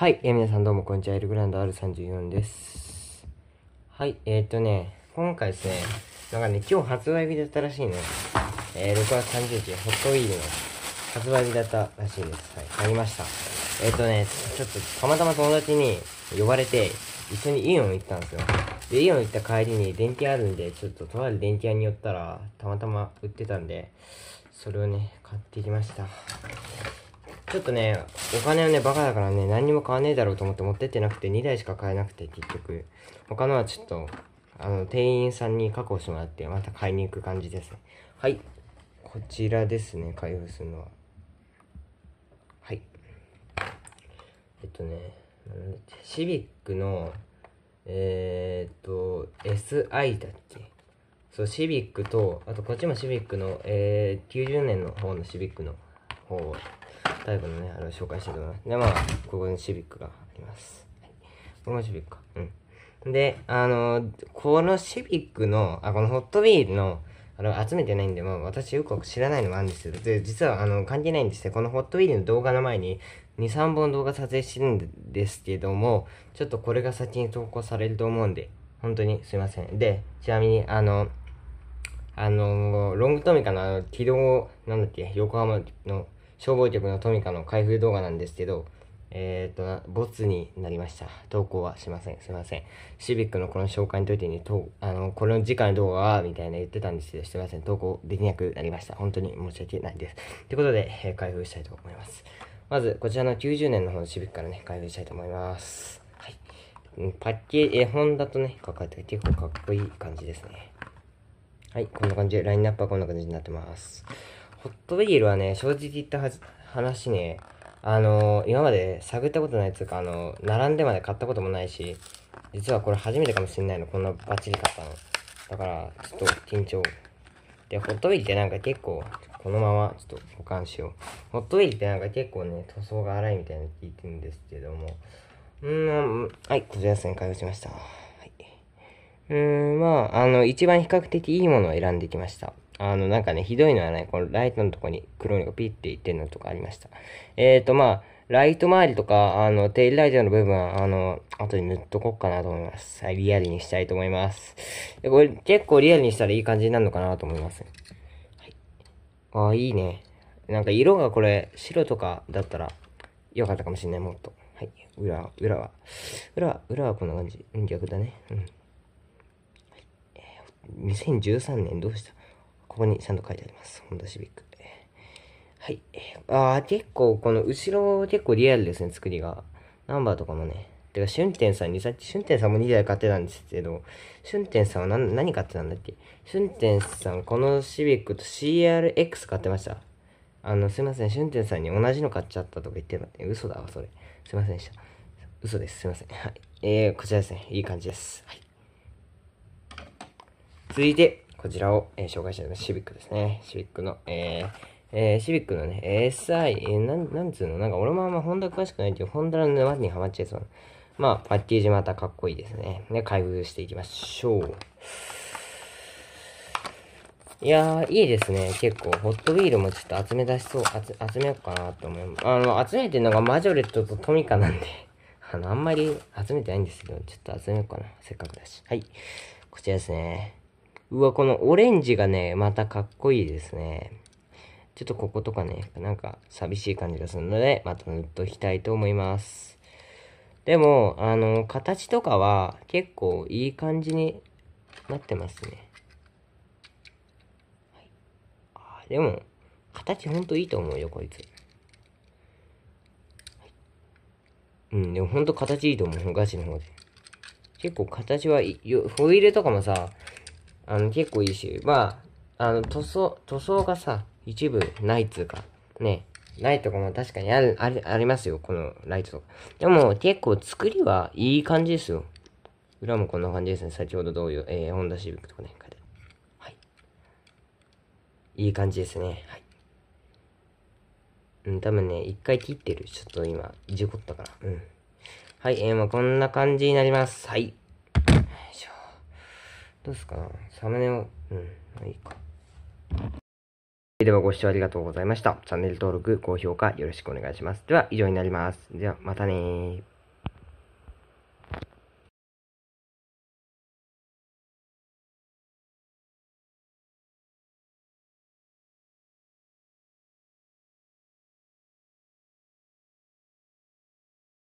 はい、えー、皆さんどうもこんにちは。エルグランド R34 です。はい、えー、っとね、今回ですね、なんかね、今日発売日だったらしいね。えー、6月30日、ホットウィールの発売日だったらしいです。はい、買いました。えー、っとね、ちょっとたまたま友達に呼ばれて、一緒にイオン行ったんですよ。で、イオン行った帰りに電気あるんで、ちょっととある電気屋に寄ったら、たまたま売ってたんで、それをね、買ってきました。ちょっとね、お金はね、バカだからね、何にも買わねえだろうと思って持ってってなくて、2台しか買えなくて、結局。他のはちょっと、あの、店員さんに確保してもらって、また買いに行く感じですね。はい。こちらですね、開封するのは。はい。えっとね、シビックの、えー、っと、SI だっけそう、シビックと、あとこっちもシビックの、えー、90年の方のシビックの方タイプのね、あの紹介したいと思います。で、まあ、ここにシビックがあります。はい、これもシビックか。うん。で、あのこのシビックの、あ、このホットビールの、あの、集めてないんで、まあ、私よく知らないのもあるんですけど、で、実は、あの、関係ないんですね。このホットウィールの動画の前に、2、3本動画撮影してるんですけども、ちょっとこれが先に投稿されると思うんで、本当にすいません。で、ちなみに、あの、あの、ロングトミカの、の、軌道、なんだっけ、横浜の、消防局のトミカの開封動画なんですけど、えー、っと、ボツになりました。投稿はしません。すいません。シビックのこの紹介の時に、とあの、この次回の動画は、みたいな言ってたんですけど、すいません。投稿できなくなりました。本当に申し訳ないです。ということで、えー、開封したいと思います。まず、こちらの90年の方のシビックからね、開封したいと思います。はい。パッケージ、絵本だとね、書かれて結構かっこいい感じですね。はい、こんな感じで、ラインナップはこんな感じになってます。ホットベールはね、正直言った話ね、あのー、今まで探ったことないつうか、あのー、並んでまで買ったこともないし、実はこれ初めてかもしれないの、こんなバッチリ買ったの。だから、ちょっと緊張。で、ホットベリルってなんか結構、このままちょっと保管しよう。ホットベリルってなんか結構ね、塗装が荒いみたいなの聞いてるんですけども。うーん、はい、小屋さん開通しました。はい。うーん、まあ、あの、一番比較的いいものを選んできました。あの、なんかね、ひどいのはね、このライトのとこに黒いのがピッていってんのとかありました。えっ、ー、と、まあ、ライト周りとか、あの、テイルライトの部分は、あの、後で塗っとこうかなと思います。はい、リアルにしたいと思います。で、これ結構リアルにしたらいい感じになるのかなと思います。はい、ああ、いいね。なんか色がこれ、白とかだったら、良かったかもしれない、もっと。はい、裏、裏は。裏は、裏はこんな感じ。逆だね。うん。2013年どうしたここにちゃんと書いてあります。ホンダシビック。はい。ああ、結構、この後ろ結構リアルですね、作りが。ナンバーとかもね。てか、春天さんに、さっき春天さんも2台買ってたんですけど、春天さんは何何買ってたんだっけ春天さん、このシビックと CRX 買ってました。あの、すいません、春天さんに同じの買っちゃったとか言ってたって嘘だわ、それ。すいませんでした。嘘です、すいません。はい。えー、こちらですね。いい感じです。はい。続いて、こちらを、えー、紹介したいとます。シビックですね。シビックの、えー、えー、シビックのね、SI、えー、なん、なんつうのなんか俺もあんまホンダ詳しくないけど、ホンダの沼にはまっちゃいそうな。まあ、パッケージまたかっこいいですね。ね、開封していきましょう。いやー、いいですね。結構、ホットウィールもちょっと集め出しそう、集めようかなと思います。あの、集めてるのがマジョレットとトミカなんで、あの、あんまり集めてないんですけど、ちょっと集めようかな。せっかくだし。はい。こちらですね。うわ、このオレンジがね、またかっこいいですね。ちょっとこことかね、なんか寂しい感じがするので、また塗っときたいと思います。でも、あの、形とかは結構いい感じになってますね。あでも、形ほんといいと思うよ、こいつ。うん、でもほんと形いいと思う、ガチの方で。結構形はいい、ホイールとかもさ、あの、結構いいし、まあ、あの、塗装、塗装がさ、一部ないっつうか、ね、ないとかも確かにある、あり、ありますよ、このライトとか。でも、結構作りはいい感じですよ。裏もこんな感じですね。先ほど同様、えー、ホンダシビックとかね、書いてはい。いい感じですね。はい。うん、多分ね、一回切ってる。ちょっと今、事故ったから。うん。はい、えー、まあこんな感じになります。はい。どうすかなサムネを、うん、まあ、いいか。ではご視聴ありがとうございました。チャンネル登録、高評価よろしくお願いします。では以上になります。ではまたね